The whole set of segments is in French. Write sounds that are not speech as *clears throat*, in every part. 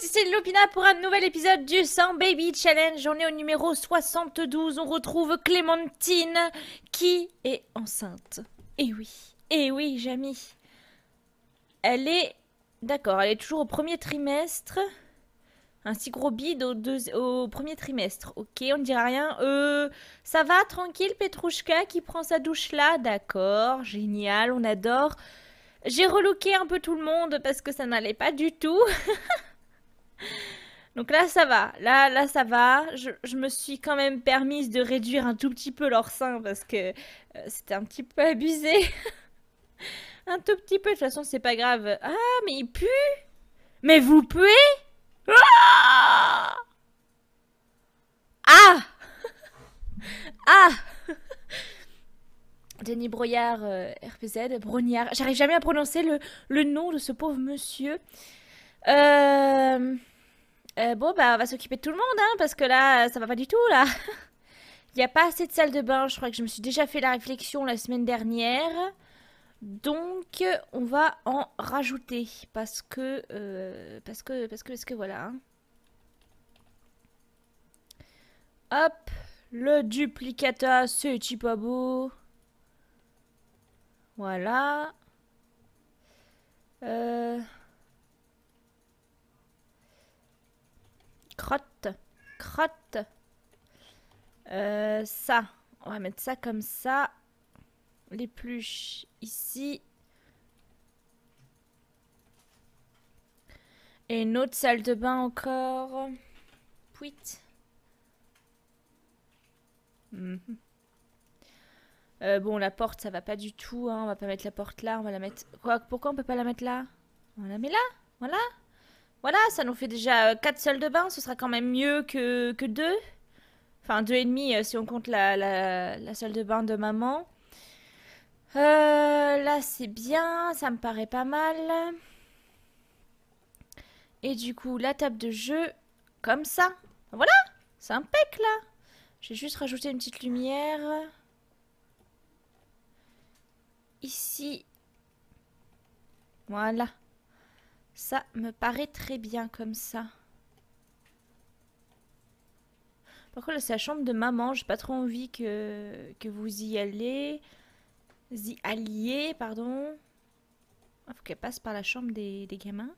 c'est Lopina pour un nouvel épisode du 100 Baby Challenge. On est au numéro 72. On retrouve Clémentine qui est enceinte. Eh oui, eh oui, Jamie. Elle est. D'accord, elle est toujours au premier trimestre. Un si gros bide au, au premier trimestre. Ok, on ne dira rien. Euh, ça va, tranquille, Petrouchka qui prend sa douche là. D'accord, génial, on adore. J'ai relooké un peu tout le monde parce que ça n'allait pas du tout. *laughs* Donc là, ça va. Là, là, ça va. Je, me suis quand même permise de réduire un tout petit peu leur sein parce que euh, c'était un petit peu abusé. *laughs* un tout petit peu. De toute façon, c'est pas grave. Ah, mais il pue Mais vous puez Ah Ah, *laughs* ah! *laughs* Denis Broyard, euh, RPZ, Brognard. J'arrive jamais à prononcer le, le nom de ce pauvre monsieur. Euh... Euh, bon, bah, on va s'occuper de tout le monde, hein, parce que là, ça va pas du tout, là. *laughs* Il n'y a pas assez de salle de bain. Je crois que je me suis déjà fait la réflexion la semaine dernière. Donc, on va en rajouter. Parce que. Euh, parce que. Parce que. Parce que voilà. Hein. Hop. Le duplicata, c'est pas beau. Voilà. Euh. Crotte. Crotte. Euh, ça. On va mettre ça comme ça. L'épluche ici. Et une autre salle de bain encore. Pouit. Mhm. Euh, bon, la porte, ça va pas du tout. Hein. On va pas mettre la porte là. On va la mettre. Quoi Pourquoi on peut pas la mettre là On la met là Voilà voilà, ça nous fait déjà 4 euh, salles de bain, ce sera quand même mieux que, que 2. Enfin, 2,5 euh, si on compte la, salle de bain de maman. Euh, là, c'est bien, ça me paraît pas mal. Et du coup, la table de jeu, comme ça. Voilà, c'est pec là. J'ai juste rajouté une petite lumière. Ici. Voilà. Ça me paraît très bien comme ça. Par contre, c'est la chambre de maman. J'ai pas trop envie que, vous y allez. y alliez, pardon. Il ah, faut qu'elle passe par la chambre des, gamins.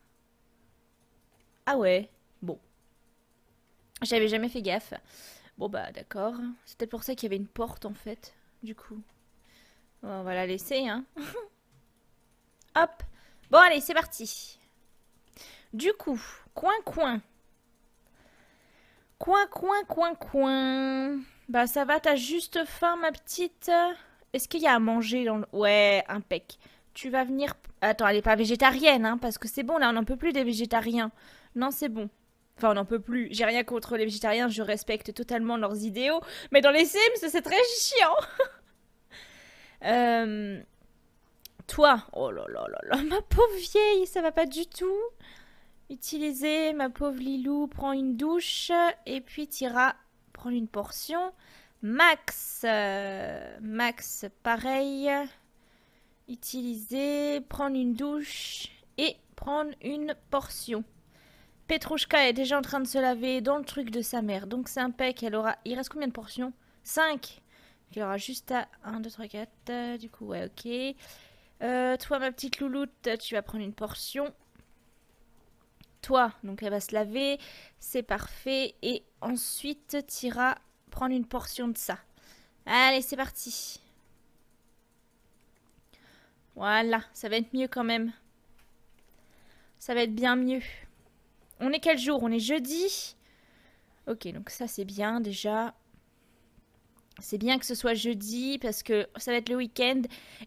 Ah ouais, bon. J'avais jamais fait gaffe. Bon bah d'accord. C'était pour ça qu'il y avait une porte en fait, du coup. on va la laisser, hein. *laughs* Hop. Bon allez, c'est parti. Du coup, coin coin. Coin coin coin coin. Bah ça va, t'as juste faim ma petite. Est-ce qu'il y a à manger dans le... Ouais, impec. Tu vas venir... Attends, elle est pas végétarienne, hein, parce que c'est bon, là, on n'en peut plus des végétariens. Non, c'est bon. Enfin, on n'en peut plus. J'ai rien contre les végétariens, je respecte totalement leurs idéaux. Mais dans les Sims, c'est très chiant. *laughs* Euh, toi, oh là là là là, ma pauvre vieille, ça va pas du tout. « Utiliser ma pauvre Lilou, prend une douche et puis tira prendre une portion. Max, euh, Max, pareil. Utiliser, prendre une douche et prendre une portion. Petrushka est déjà en train de se laver dans le truc de sa mère. Donc c'est impeccable. »« elle aura... Il reste combien de portions 5 Il aura juste à 1, 2, 3, 4, du coup ouais ok. Euh, toi ma petite louloute, tu vas prendre une portion toi. Donc elle va se laver, c'est parfait. Et ensuite, t'iras prendre une portion de ça. Allez, c'est parti. Voilà, ça va être mieux quand même. Ça va être bien mieux. On est quel jour On est jeudi Ok, donc ça c'est bien déjà. C'est bien que ce soit jeudi parce que ça va être le week-end.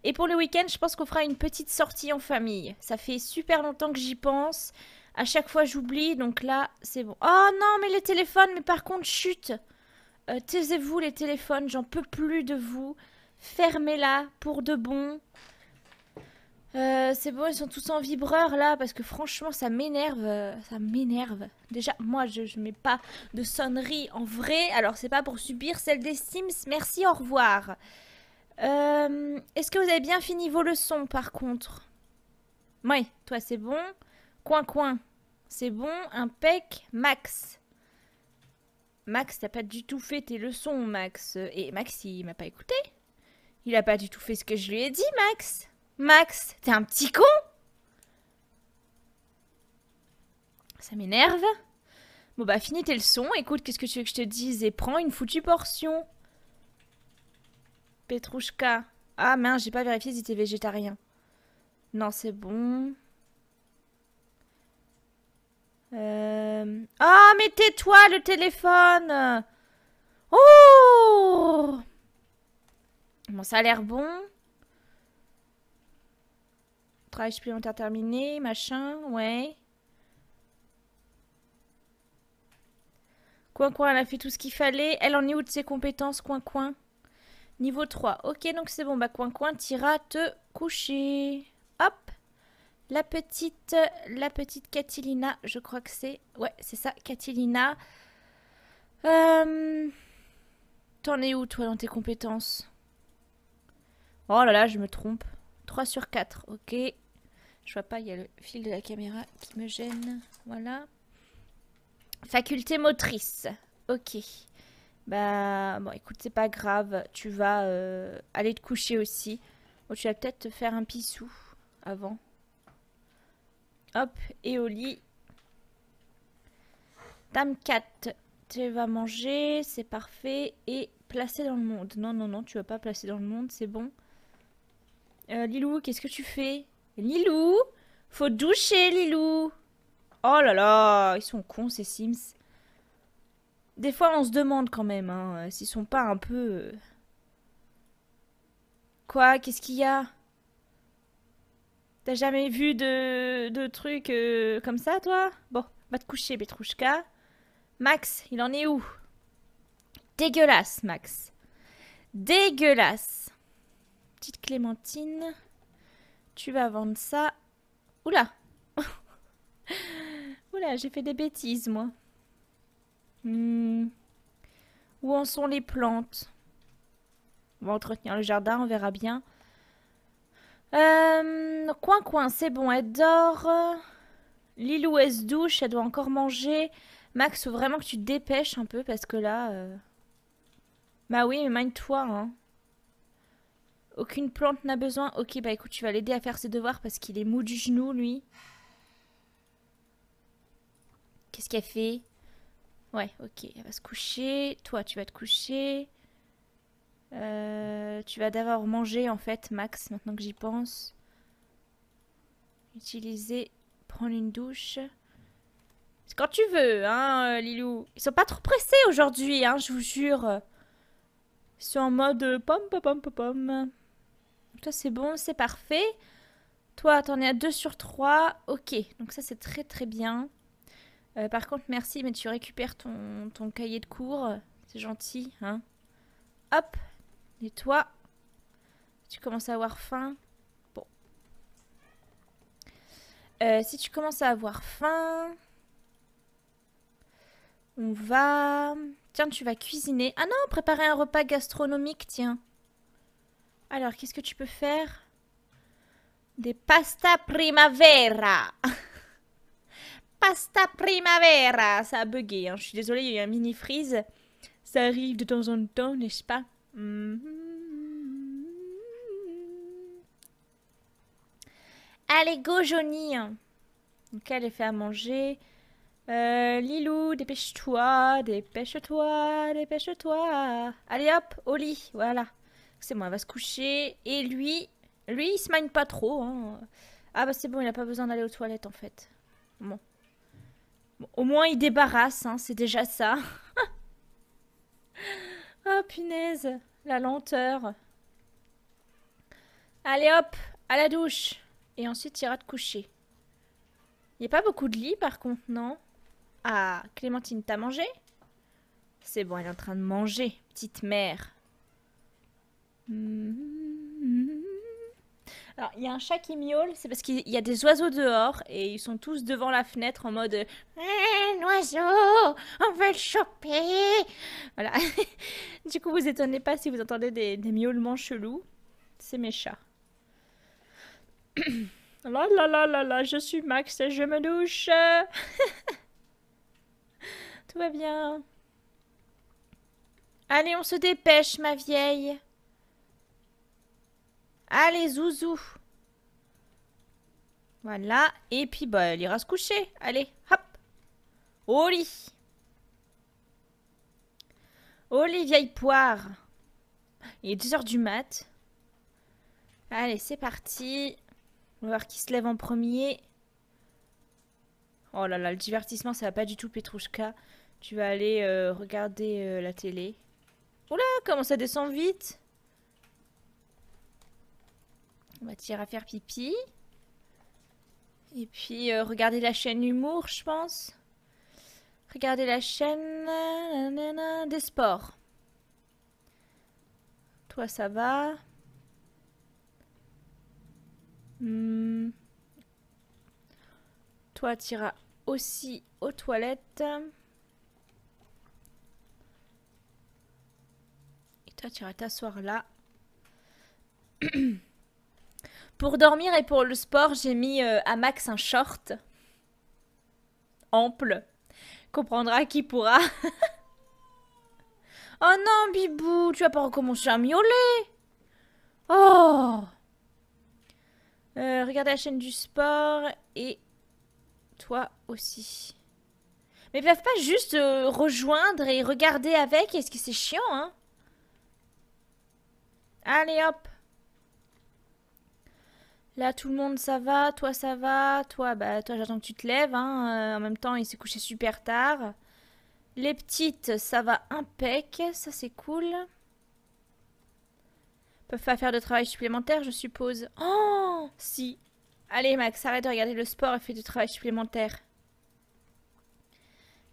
Et pour le week-end, je pense qu'on fera une petite sortie en famille. Ça fait super longtemps que j'y pense. À chaque fois, j'oublie. Donc là, c'est bon. Oh non, mais les téléphones. Mais par contre, chut. Euh, taisez-vous les téléphones. J'en peux plus de vous. Fermez-la pour de bon. Euh, c'est bon, ils sont tous en vibreur là parce que franchement ça m'énerve, euh, ça m'énerve. Déjà moi je, ne mets pas de sonnerie en vrai, alors c'est pas pour subir celle des Sims, merci, au revoir. Est-ce que vous avez bien fini vos leçons par contre Oui, toi c'est bon. Coin coin. C'est bon, un pec Max. Max, t'as pas du tout fait tes leçons, Max. Et Max, il m'a pas écouté. Il a pas du tout fait ce que je lui ai dit, Max. Max, t'es un petit con Ça m'énerve. Bon bah, finis tes leçons, écoute, qu'est-ce que tu veux que je te dise Et prends une foutue portion. Petrouchka. Ah mince, j'ai pas vérifié si t'es végétarien. Non, c'est bon. Euh... Oh, mais tais-toi le téléphone Oh Bon, ça a l'air bon. Travail supplémentaire terminé, machin, ouais. Coin coin, elle a fait tout ce qu'il fallait. Elle en est où de ses compétences, coin coin Niveau 3. Ok, donc c'est bon. Bah, coin coin, tira te coucher. Hop. La petite, la petite Catilina, je crois que c'est... Ouais, c'est ça, Catilina. Euh, t'en es où, toi, dans tes compétences Oh là là, je me trompe. 3 sur 4, ok. Je vois pas, il y a le fil de la caméra qui me gêne. Voilà. Faculté motrice. Ok. Bah, bon, écoute, c'est pas grave. Tu vas euh, aller te coucher aussi. Ou tu vas peut-être te faire un pissou avant. Hop, et au lit. Dame 4, tu vas manger, c'est parfait. Et placer dans le monde. Non, non, non, tu vas pas placer dans le monde, c'est bon. Euh, Lilou, qu'est-ce que tu fais Lilou Faut doucher, Lilou Oh là là, ils sont cons, ces Sims. Des fois, on se demande quand même, hein, euh, s'ils sont pas un peu... Euh, Quoi Qu'est-ce qu'il y a T'as jamais vu de, de trucs euh, comme ça, toi Bon, va te coucher, Petrouchka. Max, il en est où Dégueulasse, Max. Dégueulasse. Petite Clémentine, tu vas vendre ça. Oula *laughs* Oula, j'ai fait des bêtises, moi. Hmm. Où en sont les plantes On va entretenir le jardin, on verra bien. Euh, coin coin, c'est bon, elle dort. Lilou, elle se douche, elle doit encore manger. Max, faut vraiment que tu te dépêches un peu parce que là... Euh, bah oui, mais toi hein. Aucune plante n'a besoin. Ok, bah écoute, tu vas l'aider à faire ses devoirs parce qu'il est mou du genou, lui. Qu'est-ce qu'elle fait Ouais, ok, elle va se coucher. Toi, tu vas te coucher. Euh, tu vas d'abord manger en fait, Max, maintenant que j'y pense. Utiliser, prendre une douche. C'est quand tu veux, hein, euh, Lilou. Ils sont pas trop pressés aujourd'hui, hein, je vous jure. Ils sont en mode euh, pom pom pom pom Toi, c'est bon, c'est parfait. Toi, t'en es à 2 sur 3. Ok, donc ça, c'est très très bien. par contre, merci, mais tu récupères ton, ton cahier de cours. C'est gentil, hein. Hop, et toi Tu commences à avoir faim. Bon. Euh, si tu commences à avoir faim... On va... Tiens, tu vas cuisiner. Ah non, préparer un repas gastronomique, tiens. Alors, qu'est-ce que tu peux faire Des pasta primavera *laughs* Pasta primavera Ça a bugué, hein. je suis désolée, il y a eu un mini freeze. Ça arrive de temps en temps, n'est-ce pas Mm-hmm. Allez, go Johnny Donc elle est à manger. Euh, Lilou, dépêche-toi, dépêche-toi, dépêche-toi. Allez hop, au lit, voilà. C'est bon, elle va se coucher. Et lui, lui, il se mine pas trop. Hein. Ah bah c'est bon, il a pas besoin d'aller aux toilettes en fait. Bon. au moins, il débarrasse, hein, c'est déjà ça. *laughs* Oh, punaise, la lenteur. Allez hop, à la douche. Et ensuite, ira te coucher. Il n'y a pas beaucoup de lit par contre, non Ah, Clémentine, t'as mangé C'est bon, elle est en train de manger, petite mère. Hmm. Alors, il y a un chat qui miaule, c'est parce qu'il y a des oiseaux dehors et ils sont tous devant la fenêtre en mode eh, Un oiseau on veut le choper Voilà. *laughs* du coup, vous étonnez pas si vous entendez des, des miaulements chelous. C'est mes chats. *coughs* la la la la la, je suis Max et je me douche *laughs* Tout va bien. Allez, on se dépêche, ma vieille Allez, zouzou. Voilà. Et puis, bah, elle ira se coucher. Allez, hop. Au lit. Au vieille poire. Il est 2h du mat. Allez, c'est parti. On va voir qui se lève en premier. Oh là là, le divertissement, ça va pas du tout, Petrushka. Tu vas aller euh, regarder euh, la télé. Oula, comment ça descend vite on va tirer à faire pipi. Et puis euh, regarder la chaîne humour, je pense. Regardez la chaîne euh, des sports. Toi, ça va. Hmm. Toi Toi, iras aussi aux toilettes. Et toi, iras t'asseoir là. *clears throat* Pour dormir et pour le sport, j'ai mis euh, à Max un short ample. Comprendra qui pourra. *laughs* oh non, Bibou, tu vas pas recommencer à miauler. Oh euh, Regardez la chaîne du sport et toi aussi. Mais ils peuvent pas juste euh, rejoindre et regarder avec. Est-ce que c'est chiant, hein Allez, hop Là, tout le monde, ça va, toi, ça va, toi, bah, toi, j'attends que tu te lèves. Hein. Euh, en même temps, il s'est couché super tard. Les petites, ça va impec, ça c'est cool. Peuvent pas faire de travail supplémentaire, je suppose. Oh Si Allez, Max, arrête de regarder le sport et fais du travail supplémentaire.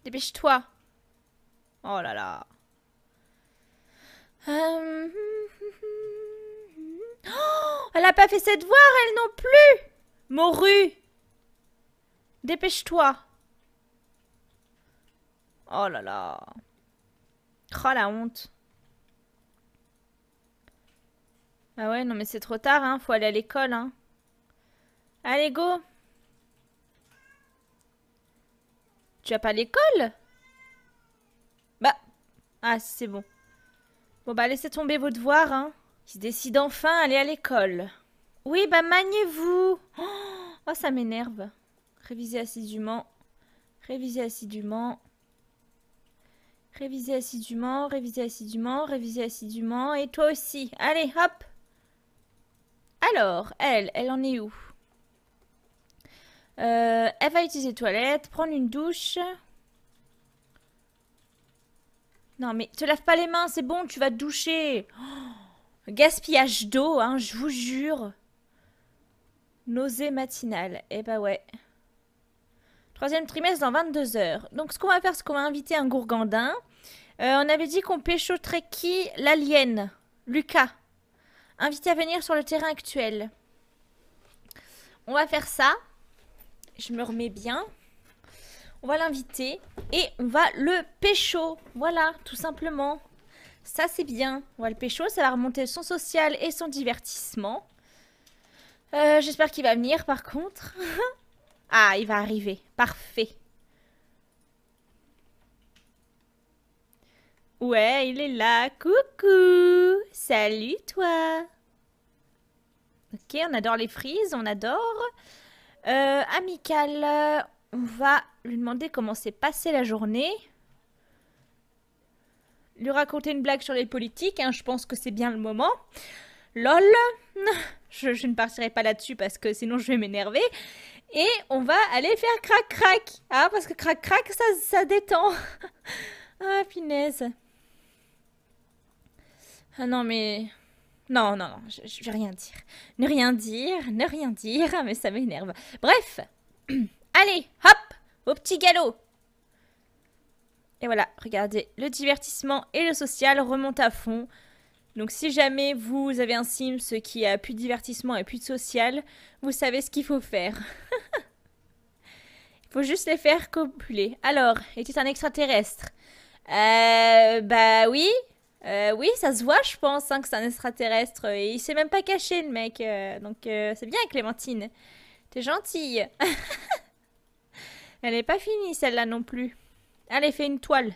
Dépêche-toi Oh là là euh, hmm. Elle n'a pas fait ses devoirs, elle non plus Morue Dépêche-toi Oh là là Oh la honte Ah ouais, non mais c'est trop tard, hein. Faut aller à l'école, hein. Allez, go Tu as pas à l'école Bah... Ah, c'est bon. Bon bah laissez tomber vos devoirs, hein. Il décide enfin à aller à l'école. Oui, bah maniez-vous Oh, ça m'énerve. Réviser assidûment. Réviser assidûment. Réviser assidûment, réviser assidûment, réviser assidûment. Et toi aussi. Allez, hop Alors, elle, elle en est où euh, Elle va utiliser toilette, prendre une douche. Non mais, te lave pas les mains, c'est bon, tu vas te doucher oh Gaspillage d'eau, hein, je vous jure. Nausée matinale. Eh ben ouais. Troisième trimestre dans 22 heures. Donc ce qu'on va faire, c'est qu'on va inviter un gourgandin. Euh, on avait dit qu'on péchoterait qui L'alien. Lucas. Invité à venir sur le terrain actuel. On va faire ça. Je me remets bien. On va l'inviter et on va le pécho. Voilà, tout simplement. Ça, c'est bien. On le pécho. Ça va remonter son social et son divertissement. Euh, j'espère qu'il va venir, par contre. *laughs* ah, il va arriver. Parfait. Ouais, il est là. Coucou. Salut, toi. Ok, on adore les frises. On adore. Euh, amical. On va lui demander comment s'est passée la journée lui raconter une blague sur les politiques, hein, je pense que c'est bien le moment. LOL, *laughs* je, ne partirai pas là-dessus parce que sinon je vais m'énerver. Et on va aller faire crac-crac, ah parce que crac-crac, ça, ça détend. *laughs* ah, finesse. Ah non, mais... Non, non, non, je, je, vais rien dire. Ne rien dire, ne rien dire, *laughs* mais ça m'énerve. Bref, *clears throat* allez, hop, au petit galop et voilà, regardez, le divertissement et le social remontent à fond. Donc si jamais vous avez un Sims qui a plus de divertissement et plus de social, vous savez ce qu'il faut faire. *laughs* Il faut juste les faire copuler. Alors, était un extraterrestre. Euh, bah oui. Euh, oui, ça se voit, je pense, hein, que c'est un extraterrestre. Et il s'est même pas caché, le mec. Euh, donc euh, c'est bien, Clémentine. T'es gentille. *laughs* Elle n'est pas finie, celle-là non plus. Allez, fais une toile.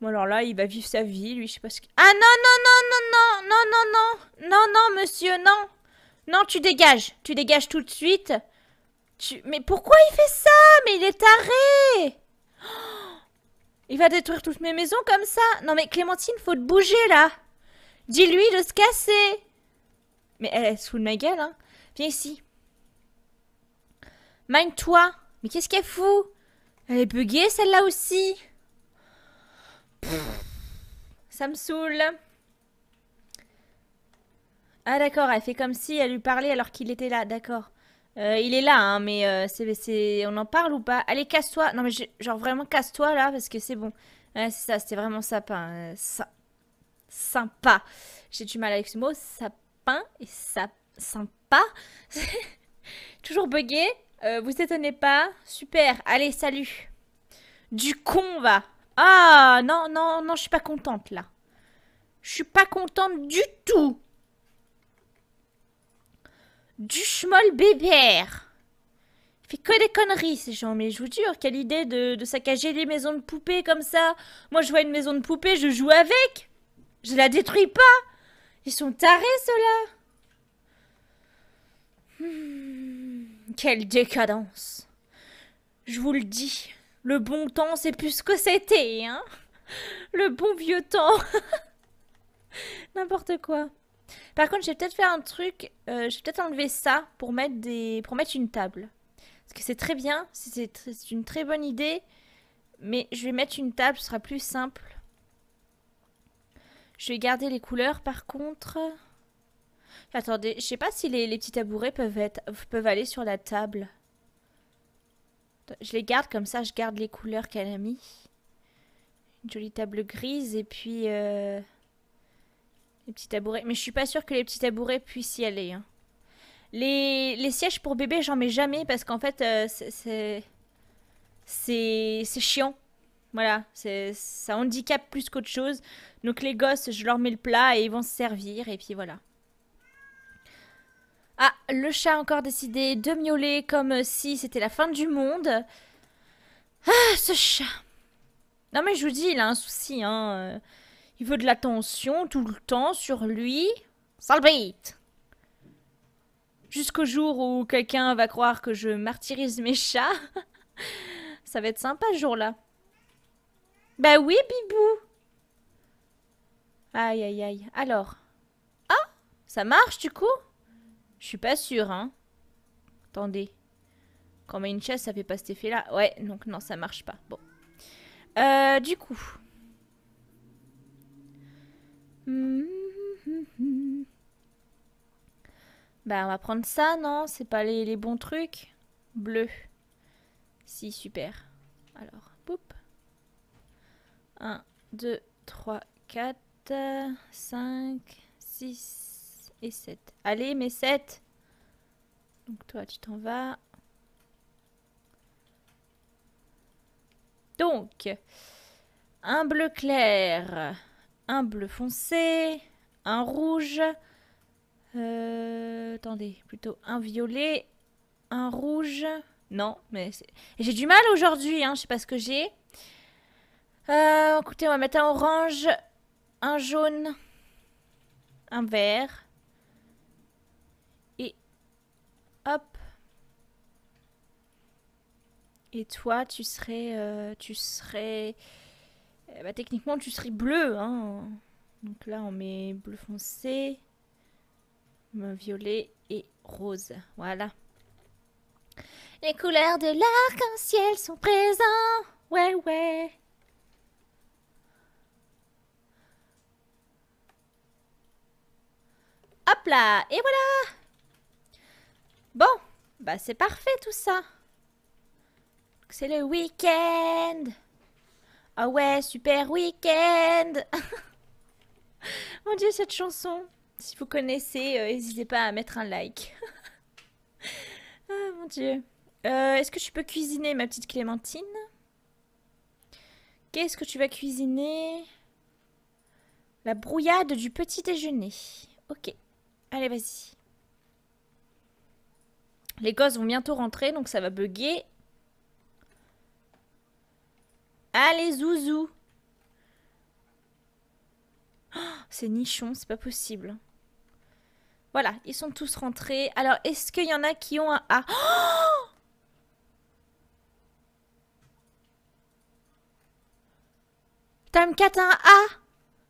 Bon, alors là, il va vivre sa vie, lui, je sais pas ce que... Ah non, non, non, non, non, non, non, non, non, non, monsieur, non. Non, tu dégages, tu dégages tout de suite. Tu... Mais pourquoi il fait ça Mais il est taré Il va détruire toutes mes maisons comme ça Non mais Clémentine, faut te bouger là Dis-lui de se casser Mais elle est sous de ma gueule, hein Viens ici. Mine-toi Mais qu'est-ce qu'elle fout elle est buggée celle-là aussi Ça me saoule Ah d'accord, elle fait comme si elle lui parlait alors qu'il était là, d'accord. Euh, il est là, hein, mais euh, on en parle ou pas Allez, casse-toi Non mais genre vraiment casse-toi là, parce que c'est bon. Ouais, c'est ça, c'était vraiment sapin. Ça... Euh, sympa. J'ai du mal avec ce mot, sapin et sap... sympa. *laughs* Toujours buggé euh, vous étonnez pas Super, allez, salut. Du con, va. Ah, non, non, non, je suis pas contente, là. Je suis pas contente du tout. Du schmoll bébère. Il fait que des conneries, ces gens. Mais je vous jure, quelle idée de, saccager les maisons de poupées comme ça. Moi, je vois une maison de poupée, je joue avec. Je la détruis pas. Ils sont tarés, ceux-là. Hmm quelle décadence Je vous le dis, le bon temps, c'est plus ce que c'était, hein Le bon vieux temps *laughs* N'importe quoi. Par contre, je vais peut-être faire un truc, euh, je vais peut-être enlever ça pour mettre, des... une table. Parce que c'est très bien, c'est une très bonne idée, mais je vais mettre une table, ce sera plus simple. Je vais garder les couleurs par contre. Attendez, je sais pas si les, petits tabourets peuvent, être, peuvent aller sur la table. Je les garde comme ça, je garde les couleurs qu'elle a mis. Une jolie table grise et puis euh, les petits tabourets. Mais je suis pas sûre que les petits tabourets puissent y aller. Hein. Les, les, sièges pour bébé, j'en mets jamais parce qu'en fait, euh, c'est c'est chiant. Voilà, ça handicap plus qu'autre chose. Donc les gosses, je leur mets le plat et ils vont se servir et puis voilà. Ah, le chat a encore décidé de miauler comme si c'était la fin du monde. Ah, ce chat. Non mais je vous dis, il a un souci, hein. Il veut de l'attention tout le temps sur lui. salve Jusqu'au jour où quelqu'un va croire que je martyrise mes chats. *laughs* Ça va être sympa ce jour-là. Bah oui, Bibou Aïe, aïe, aïe. Alors Ah Ça marche du coup je suis pas sûre, hein. Attendez. Quand on met une chaise, ça fait pas cet effet-là. Ouais, donc non, ça marche pas. Bon. Euh, du coup. Bah, on va prendre ça, non C'est pas les, les, bons trucs Bleu. Si, super. Alors, poup. 1, 2, 3, 4, 5, 6, et 7. Allez, mes 7 Donc toi, tu t'en vas. Donc, un bleu clair, un bleu foncé, un rouge. Euh, attendez, plutôt un violet, un rouge. Non, mais j'ai du mal aujourd'hui, hein, je sais pas ce que j'ai. Euh, écoutez, on va mettre un orange, un jaune, un vert. Et toi, tu serais. Euh, tu serais. bah, techniquement, tu serais bleu. Hein. Donc là, on met bleu foncé, violet et rose. Voilà. Les couleurs de l'arc-en-ciel sont présentes. Ouais, ouais. Hop là, et voilà Bon, bah c'est parfait tout ça c'est le week-end. Ah ouais, super week-end. *laughs* Mon dieu, cette chanson. Si vous connaissez, euh, n'hésitez pas à mettre un like. *laughs* ah mon dieu. Euh, est-ce que tu peux cuisiner ma petite Clémentine Qu'est-ce que tu vas cuisiner La brouillade du petit déjeuner. Ok. Allez, vas-y. Les gosses vont bientôt rentrer, donc ça va bugger. Allez, zouzou oh, C'est nichon, c'est pas possible. Voilà, ils sont tous rentrés. Alors, est-ce qu'il y en a qui ont un A oh 4 a un A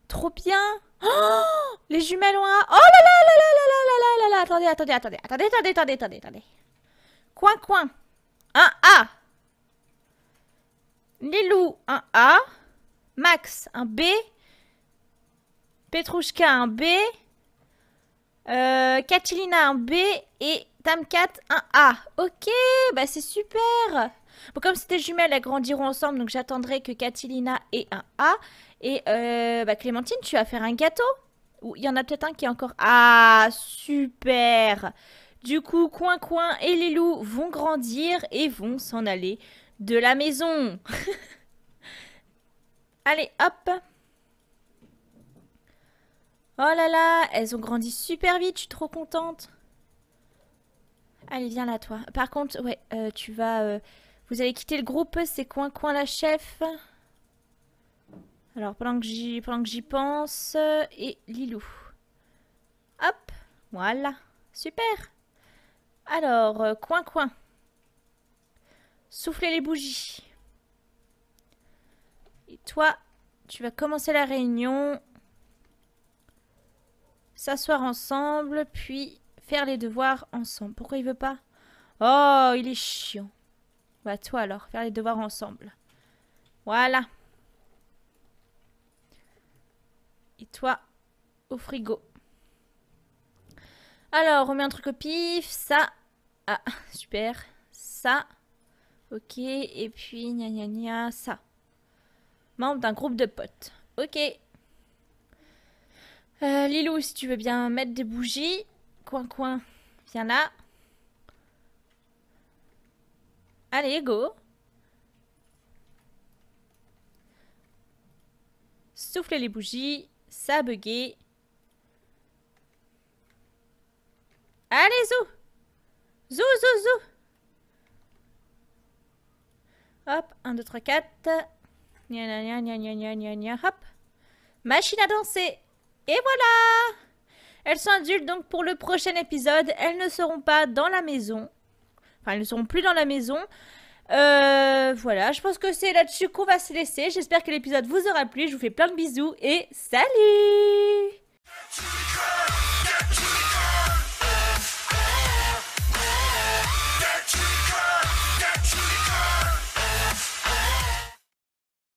Trop bien oh, Les jumelles ont un A Oh là là là là là là là là là Attendez, attendez, attendez, attendez, attendez, attendez, attendez. Coin, coin Un A Lilou, un A. Max, un B. Petrushka un B. Euh, Katilina, un B. Et Tamkat, un A. Ok, bah c'est super. comme c'était jumelles, elles grandiront ensemble, donc j'attendrai que Katilina ait un A. Et euh, bah, Clémentine, tu vas faire un gâteau Ou il y en a peut-être un qui est encore... Ah, super Du coup, Coin Coin et Lilou vont grandir et vont s'en aller de la maison. *laughs* Allez, hop. Oh là là, elles ont grandi super vite, je suis trop contente. Allez, viens là, toi. Par contre, ouais, euh, tu vas... Euh, vous allez quitter le groupe, c'est Coin Coin la chef. Alors, pendant que j'y pense... Euh, et Lilou. Hop, voilà. Super. Alors, Coin Coin. Souffler les bougies. Et toi, tu vas commencer la réunion. S'asseoir ensemble, puis faire les devoirs ensemble. Pourquoi il veut pas Oh, il est chiant. Bah toi alors, faire les devoirs ensemble. Voilà. Et toi, au frigo. Alors, on met un truc au pif. Ça. Ah, super. Ça. Ok, et puis gna gna gna, ça. Membre d'un groupe de potes. Ok. Euh, Lilou, si tu veux bien mettre des bougies. Coin, coin, viens là. Allez, go. Soufflez les bougies. Ça a Allez, zou Zou, zou, zou Hop, 1, 2, 3, 4. nia, hop. Machine à danser. Et voilà Elles sont adultes, donc pour le prochain épisode, elles ne seront pas dans la maison. Enfin, elles ne seront plus dans la maison. Euh, voilà, je pense que c'est là-dessus qu'on va se laisser. J'espère que l'épisode vous aura plu. Je vous fais plein de bisous et salut